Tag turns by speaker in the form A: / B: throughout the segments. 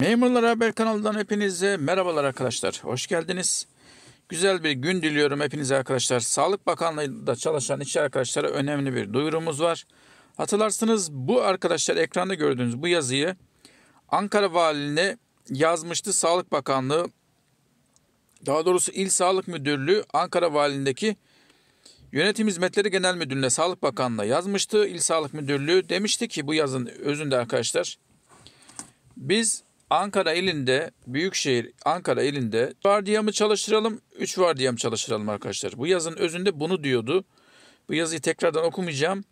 A: Memurlar Haber kanalından hepinize merhabalar arkadaşlar. Hoş geldiniz. Güzel bir gün diliyorum hepinize arkadaşlar. Sağlık Bakanlığı'nda çalışan işçi arkadaşlara önemli bir duyurumuz var. Hatırlarsınız bu arkadaşlar ekranda gördüğünüz bu yazıyı Ankara Valiliğine yazmıştı Sağlık Bakanlığı. Daha doğrusu İl Sağlık Müdürlüğü Ankara Valiliğindeki Yönetim Hizmetleri Genel Müdürlüğü'ne Sağlık Bakanlığı yazmıştı. İl Sağlık Müdürlüğü demişti ki bu yazın özünde arkadaşlar. Biz Ankara ilinde, büyükşehir Ankara ilinde vardiyamı çalıştıralım, 3 vardiyam çalıştıralım arkadaşlar. Bu yazının özünde bunu diyordu. Bu yazıyı tekrardan okumayacağım.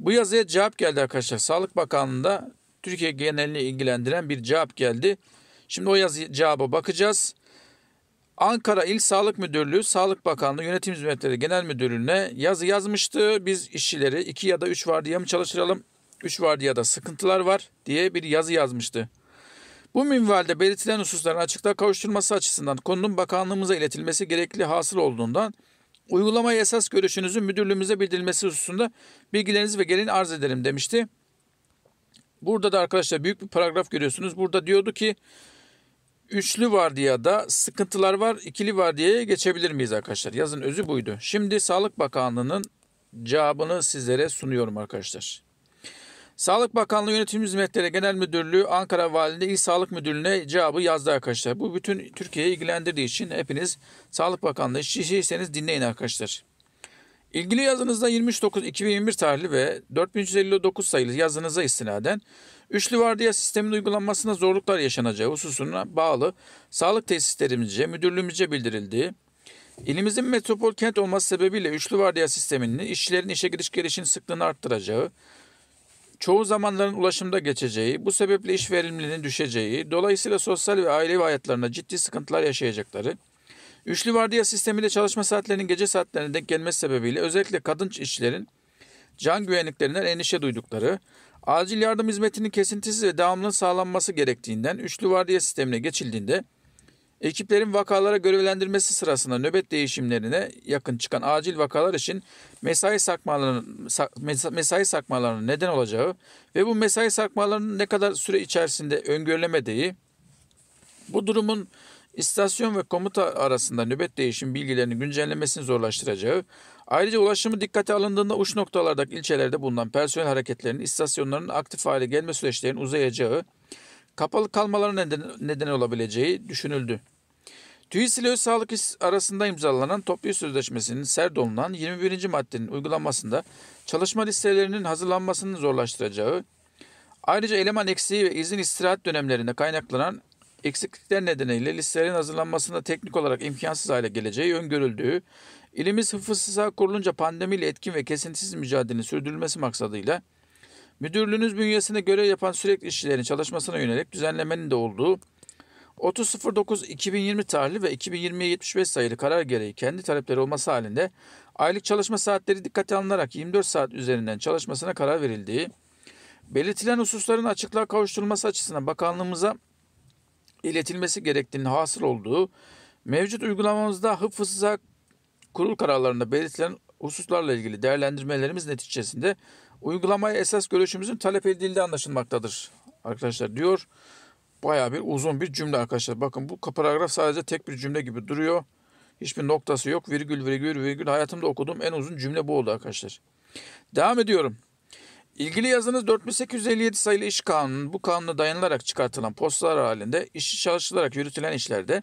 A: Bu yazıya cevap geldi arkadaşlar. Sağlık Bakanlığı'nda Türkiye genelini ilgilendiren bir cevap geldi. Şimdi o yazı cevaba bakacağız. Ankara İl Sağlık Müdürlüğü Sağlık Bakanlığı Yönetim Hizmetleri Genel Müdürlüğü'ne yazı yazmıştı. Biz işçileri 2 ya da 3 vardiya mı çalıştıralım? 3 da sıkıntılar var diye bir yazı yazmıştı. Bu minvalde belirtilen hususların açıkta kavuşturması açısından konunun bakanlığımıza iletilmesi gerekli hasıl olduğundan uygulama esas görüşünüzün müdürlüğümüze bildirilmesi hususunda bilgilerinizi ve gelin arz ederim demişti. Burada da arkadaşlar büyük bir paragraf görüyorsunuz. Burada diyordu ki üçlü var diye da sıkıntılar var, ikili var diye geçebilir miyiz arkadaşlar? Yazın özü buydu. Şimdi Sağlık Bakanlığı'nın cevabını sizlere sunuyorum arkadaşlar. Sağlık Bakanlığı Yönetim Hizmetleri Genel Müdürlüğü Ankara Valiliği İl Sağlık Müdürlüğü'ne cevabı yazdı arkadaşlar. Bu bütün Türkiye'yi ilgilendirdiği için hepiniz Sağlık Bakanlığı işçiyseniz dinleyin arkadaşlar. İlgili yazınızda 29 2021 tarihli ve 4359 sayılı yazınıza istinaden üçlü vardiya sistemin uygulanmasında zorluklar yaşanacağı hususuna bağlı sağlık tesislerimizce, müdürlüğümüzce bildirildiği, İlimizin metropol kent olması sebebiyle üçlü vardiya sisteminin işçilerin işe giriş gelişin sıklığını arttıracağı, çoğu zamanların ulaşımda geçeceği, bu sebeple iş verimliliğinin düşeceği, dolayısıyla sosyal ve ailevi hayatlarına ciddi sıkıntılar yaşayacakları, üçlü vardiya sistemiyle çalışma saatlerinin gece saatlerine denk gelmesi sebebiyle özellikle kadın işçilerin can güvenliklerinden endişe duydukları, acil yardım hizmetinin kesintisiz ve devamlı sağlanması gerektiğinden üçlü vardiya sistemine geçildiğinde Ekiplerin vakalara görevlendirmesi sırasında nöbet değişimlerine yakın çıkan acil vakalar için mesai sakmalarının mesai sakmalarına neden olacağı ve bu mesai sakmalarının ne kadar süre içerisinde öngörülemedeği bu durumun istasyon ve komuta arasında nöbet değişim bilgilerini güncellemesini zorlaştıracağı, ayrıca ulaşımı dikkate alındığında uç noktalardaki ilçelerde bulunan personel hareketlerinin istasyonların aktif hale gelme süreçlerinin uzayacağı, kapalı kalmaları neden, neden olabileceği düşünüldü. TÜİS ile Sağlık arasında imzalanan toplu sözleşmesinin serdolunan 21. maddenin uygulanmasında çalışma listelerinin hazırlanmasını zorlaştıracağı, ayrıca eleman eksiği ve izin istirahat dönemlerinde kaynaklanan eksiklikler nedeniyle listelerin hazırlanmasında teknik olarak imkansız hale geleceği öngörüldüğü, ilimiz Hıfzı Sıha kurulunca pandemiyle etkin ve kesintisiz mücadelenin sürdürülmesi maksadıyla Müdürlüğünüz bünyesinde görev yapan sürekli işçilerin çalışmasına yönelik düzenlemenin de olduğu 30.09.2020 tarihli ve 2020-75 sayılı karar gereği kendi talepleri olması halinde aylık çalışma saatleri dikkate alınarak 24 saat üzerinden çalışmasına karar verildiği, belirtilen hususların açıklığa kavuşturulması açısından bakanlığımıza iletilmesi gerektiğini hasıl olduğu, mevcut uygulamamızda hıfzıza kurul kararlarında belirtilen hususlarla ilgili değerlendirmelerimiz neticesinde Uygulamaya esas görüşümüzün talep edildiği anlaşılmaktadır arkadaşlar diyor. Baya bir uzun bir cümle arkadaşlar. Bakın bu paragraf sadece tek bir cümle gibi duruyor. Hiçbir noktası yok. Virgül virgül virgül hayatımda okuduğum en uzun cümle bu oldu arkadaşlar. Devam ediyorum. İlgili yazınız 4857 sayılı iş kanunu bu kanuna dayanılarak çıkartılan postalar halinde işçi çalışılarak yürütülen işlerde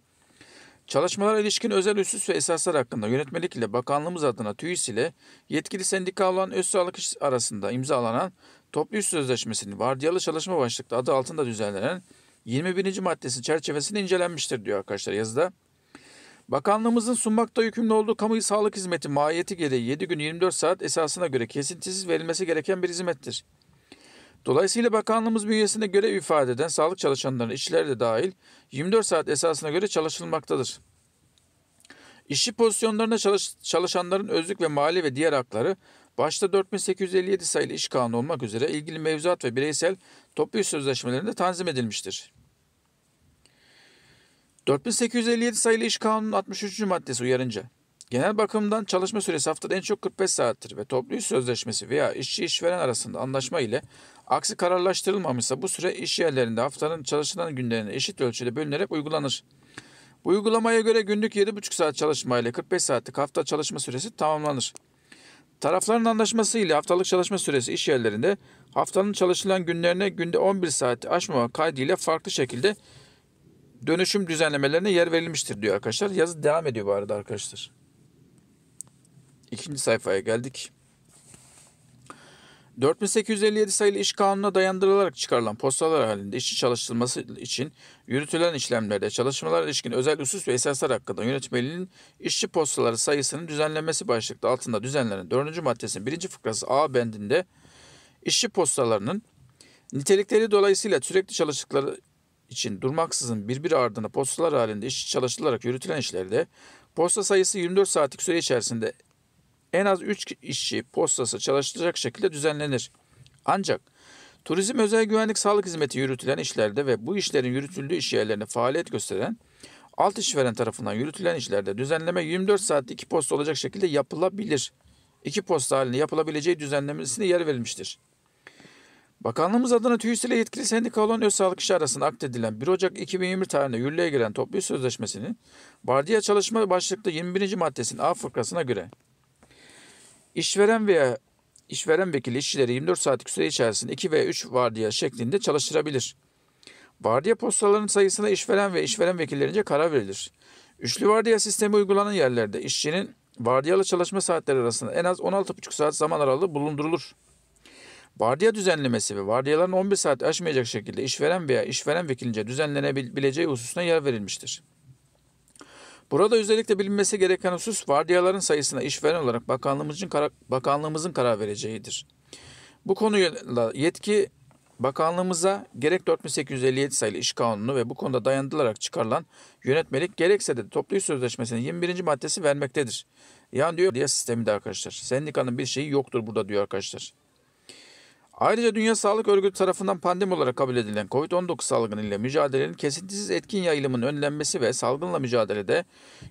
A: Çalışmalar ilişkin özel üssüs ve esaslar hakkında yönetmelik ile bakanlığımız adına TÜİS ile yetkili sendika olan öz sağlık iş arasında imzalanan toplu üs sözleşmesinin vardiyalı çalışma başlıklı adı altında düzenlenen 21. maddesi çerçevesinde incelenmiştir diyor arkadaşlar yazıda. Bakanlığımızın sunmakta yükümlü olduğu kamu sağlık hizmeti mahiyeti gereği 7 gün 24 saat esasına göre kesintisiz verilmesi gereken bir hizmettir. Dolayısıyla bakanlığımız bünyesinde görev ifade eden sağlık çalışanlarının işçileri de dahil 24 saat esasına göre çalışılmaktadır. İşçi pozisyonlarında çalış, çalışanların özlük ve mali ve diğer hakları başta 4857 sayılı iş kanunu olmak üzere ilgili mevzuat ve bireysel toplu iş sözleşmelerinde tanzim edilmiştir. 4857 sayılı iş kanunun 63. maddesi uyarınca Genel bakımdan çalışma süresi haftada en çok 45 saattir ve toplu iş sözleşmesi veya işçi işveren arasında anlaşma ile aksi kararlaştırılmamışsa bu süre iş yerlerinde haftanın çalışılan günlerine eşit ölçüde bölünerek uygulanır. Bu uygulamaya göre günlük 7,5 saat çalışma ile 45 saatlik hafta çalışma süresi tamamlanır. Tarafların anlaşması ile haftalık çalışma süresi iş yerlerinde haftanın çalışılan günlerine günde 11 saati aşmama kaydıyla farklı şekilde dönüşüm düzenlemelerine yer verilmiştir diyor arkadaşlar. Yazı devam ediyor bu arada arkadaşlar. İkinci sayfaya geldik. 4857 sayılı iş kanununa dayandırılarak çıkarılan postalar halinde işçi çalıştırılması için yürütülen işlemlerde çalışmalar ilişkin özel usus ve esaslar hakkında yönetmeliğinin işçi postaları sayısının düzenlenmesi başlıklı altında düzenlenen 4. maddesinin 1. fıkrası A bendinde işçi postalarının nitelikleri dolayısıyla sürekli çalıştıkları için durmaksızın birbiri ardına postalar halinde işçi çalıştırılarak yürütülen işlerde posta sayısı 24 saatlik süre içerisinde en az 3 işçi postası çalıştıracak şekilde düzenlenir. Ancak turizm özel güvenlik sağlık hizmeti yürütülen işlerde ve bu işlerin yürütüldüğü iş yerlerine faaliyet gösteren alt işveren tarafından yürütülen işlerde düzenleme 24 saatte 2 posta olacak şekilde yapılabilir. 2 posta halinde yapılabileceği düzenlemesine yer verilmiştir. Bakanlığımız adına TÜİS ile yetkili sendika olan öz sağlık işi arasında akdedilen 1 Ocak 2020 tarihinde yürürlüğe giren toplu Sözleşmesinin Bardiya Çalışma başlıklı 21. maddesinin A fıkrasına göre İşveren veya işveren vekili işçileri 24 saatlik süre içerisinde 2 veya 3 vardiya şeklinde çalıştırabilir. Vardiya postalarının sayısına işveren ve işveren vekillerince karar verilir. Üçlü vardiya sistemi uygulanan yerlerde işçinin vardiyalı çalışma saatleri arasında en az 16,5 saat zaman aralığı bulundurulur. Vardiya düzenlemesi ve vardiyaların 11 saat aşmayacak şekilde işveren veya işveren vekilince düzenlenebileceği hususuna yer verilmiştir. Burada özellikle bilinmesi gereken husus vardiyaların sayısına işveren olarak bakanlığımızın, karar, bakanlığımızın karar vereceğidir. Bu konuyla yetki bakanlığımıza gerek 4857 sayılı iş kanunu ve bu konuda dayandılarak çıkarılan yönetmelik gerekse de toplu iş sözleşmesinin 21. maddesi vermektedir. Yani diyor diye sisteminde arkadaşlar. Sendikanın bir şeyi yoktur burada diyor arkadaşlar. Ayrıca Dünya Sağlık Örgütü tarafından pandemi olarak kabul edilen COVID-19 salgını ile mücadelenin kesintisiz etkin yayılımının önlenmesi ve salgınla mücadelede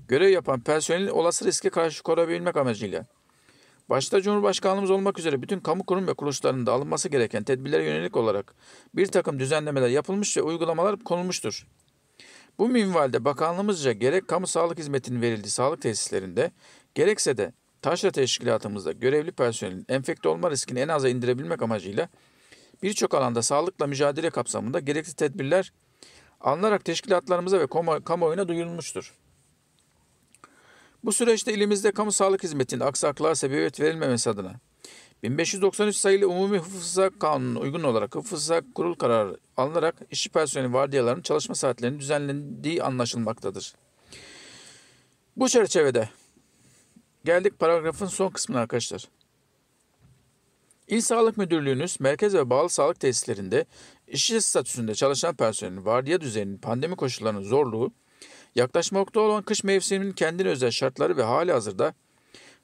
A: görev yapan personelin olası riske karşı koruyabilmek amacıyla başta Cumhurbaşkanımız olmak üzere bütün kamu kurum ve kuruluşlarında alınması gereken tedbirlere yönelik olarak bir takım düzenlemeler yapılmış ve uygulamalar konulmuştur. Bu minvalde bakanlığımızca gerek kamu sağlık hizmetinin verildiği sağlık tesislerinde gerekse de taşra teşkilatımızda görevli personelin enfekte olma riskini en aza indirebilmek amacıyla birçok alanda sağlıkla mücadele kapsamında gerekli tedbirler alınarak teşkilatlarımıza ve kamuoyuna duyurulmuştur. Bu süreçte ilimizde kamu sağlık hizmetinin aksaklığa sebebiyet verilmemesi adına 1593 sayılı Umumi Hıfzıza Kanunu uygun olarak Hıfzıza Kurul kararı alınarak işçi personeli vardiyalarının çalışma saatlerinin düzenlendiği anlaşılmaktadır. Bu çerçevede Geldik paragrafın son kısmına arkadaşlar. İl Sağlık Müdürlüğünüz merkez ve bağlı sağlık tesislerinde işçi statüsünde çalışan personelin vardiya düzeninin pandemi koşullarının zorluğu, yaklaşmakta olan kış mevsiminin kendine özel şartları ve hali hazırda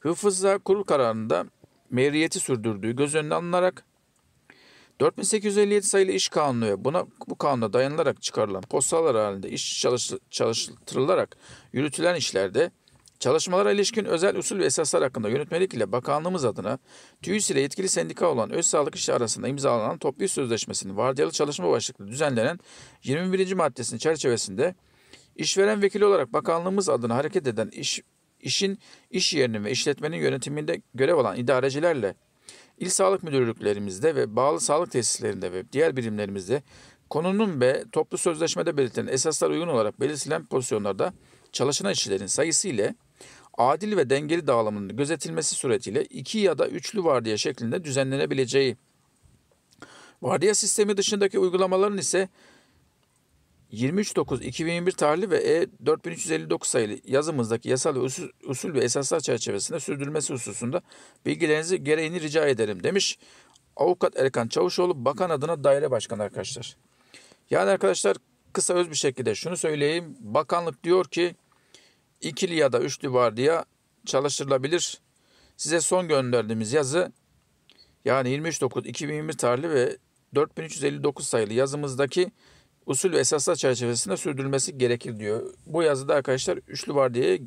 A: hıfızla kurul kararında meriyeti sürdürdüğü göz önüne alınarak 4857 sayılı iş kanunu ve buna bu kanuna dayanılarak çıkarılan postalar halinde iş çalış, çalıştırılarak yürütülen işlerde Çalışmalara ilişkin özel usul ve esaslar hakkında yönetmelik ile bakanlığımız adına TÜİS ile yetkili sendika olan Öz Sağlık İşi arasında imzalanan toplu sözleşmesinin vardiyalı çalışma başlıklı düzenlenen 21. maddesinin çerçevesinde işveren vekili olarak bakanlığımız adına hareket eden iş, işin iş yerinin ve işletmenin yönetiminde görev alan idarecilerle İl sağlık müdürlüklerimizde ve bağlı sağlık tesislerinde ve diğer birimlerimizde konunun ve toplu sözleşmede belirtilen esaslar uygun olarak belirtilen pozisyonlarda çalışan işçilerin sayısı ile adil ve dengeli dağılımının gözetilmesi suretiyle iki ya da üçlü vardiya şeklinde düzenlenebileceği. Vardiya sistemi dışındaki uygulamaların ise 23.9.2021 tarihli ve E4359 sayılı yazımızdaki yasal ve usul, ve esaslar çerçevesinde sürdürülmesi hususunda bilgilerinizi gereğini rica ederim demiş Avukat Erkan Çavuşoğlu bakan adına daire başkanı arkadaşlar. Yani arkadaşlar kısa öz bir şekilde şunu söyleyeyim. Bakanlık diyor ki ikili ya da üçlü vardiya çalıştırılabilir. Size son gönderdiğimiz yazı yani 23.9.2020 tarihli ve 4359 sayılı yazımızdaki usul ve esaslar çerçevesinde sürdürülmesi gerekir diyor. Bu yazıda arkadaşlar üçlü vardiyaya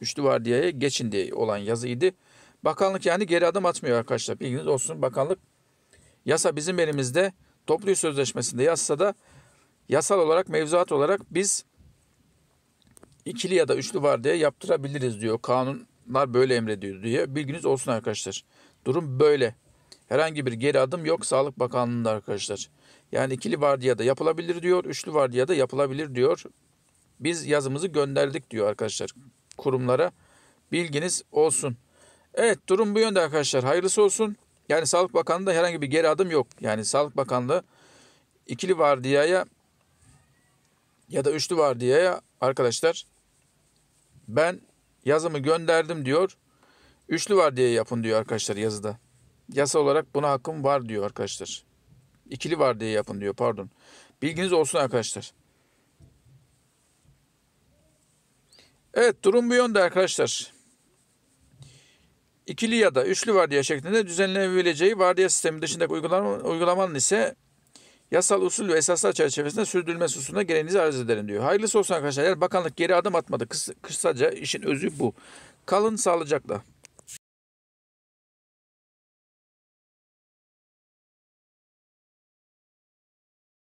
A: üçlü vardiyaya geçin diye olan yazıydı. Bakanlık yani geri adım atmıyor arkadaşlar. Bilginiz olsun bakanlık yasa bizim elimizde toplu sözleşmesinde yazsa da yasal olarak mevzuat olarak biz ikili ya da üçlü var diye yaptırabiliriz diyor. Kanunlar böyle emrediyor diye. Bilginiz olsun arkadaşlar. Durum böyle. Herhangi bir geri adım yok Sağlık Bakanlığı'nda arkadaşlar. Yani ikili vardiya da yapılabilir diyor, üçlü vardiya da yapılabilir diyor. Biz yazımızı gönderdik diyor arkadaşlar kurumlara. Bilginiz olsun. Evet durum bu yönde arkadaşlar. Hayırlısı olsun. Yani Sağlık Bakanlığı'nda herhangi bir geri adım yok. Yani Sağlık Bakanlığı ikili vardiyaya ya da üçlü vardiyaya arkadaşlar ben yazımı gönderdim diyor. Üçlü var diye yapın diyor arkadaşlar yazıda. Yasa olarak buna hakkım var diyor arkadaşlar. İkili var diye yapın diyor pardon. Bilginiz olsun arkadaşlar. Evet durum bu yönde arkadaşlar. İkili ya da üçlü vardiya şeklinde düzenlenebileceği vardiya sistemi dışındaki uygulamanın ise yasal usul ve esaslar çerçevesinde sürdürülmesi hususunda gereğinizi arz ederim diyor. Hayırlısı olsun arkadaşlar. Bakanlık geri adım atmadı. Kısaca işin özü bu. Kalın sağlıcakla.